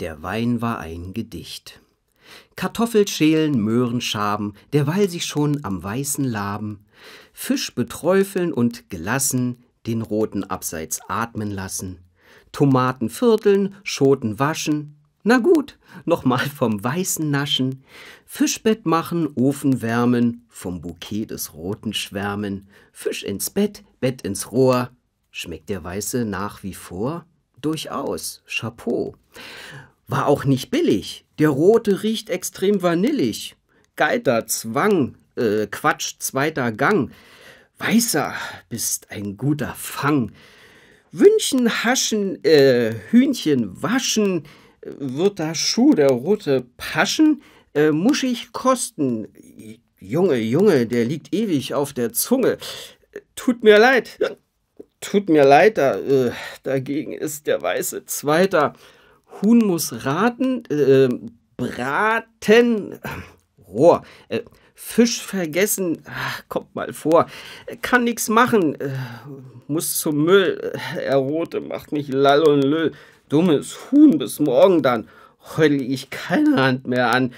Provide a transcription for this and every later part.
der Wein war ein Gedicht. Kartoffelschälen, Möhrenschaben, derweil sich schon am weißen Laben, Fisch beträufeln und gelassen, den roten Abseits atmen lassen, Tomaten vierteln, Schoten waschen, na gut, nochmal vom weißen naschen, Fischbett machen, Ofen wärmen, vom Bouquet des roten schwärmen, Fisch ins Bett, Bett ins Rohr, schmeckt der weiße nach wie vor? Durchaus. Chapeau. War auch nicht billig. Der rote riecht extrem vanillig. Geiter, Zwang, äh, Quatsch, zweiter Gang. Weißer, bist ein guter Fang. Wünschen, Haschen, äh, Hühnchen waschen, wird da Schuh der rote Paschen, äh, muschig kosten. Junge, Junge, der liegt ewig auf der Zunge. Tut mir leid, tut mir leid, da, äh, dagegen ist der weiße Zweiter. Huhn muss raten, äh, braten, Rohr, äh, Fisch vergessen, ach, kommt mal vor, kann nichts machen, äh, muss zum Müll, äh, er rote macht mich lall und lüll, dummes Huhn bis morgen dann, heul ich keine Hand mehr an,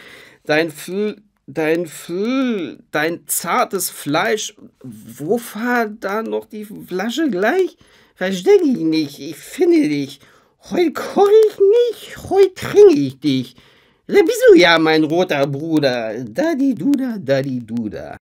dein Fl dein, Füll, dein zartes Fleisch. Wo fahr da noch die Flasche gleich? Versteck ich nicht, ich finde dich. Heu koch ich nicht, heu trinke ich dich. Da bist du ja, mein roter Bruder. Dadi-duda, dadi-duda.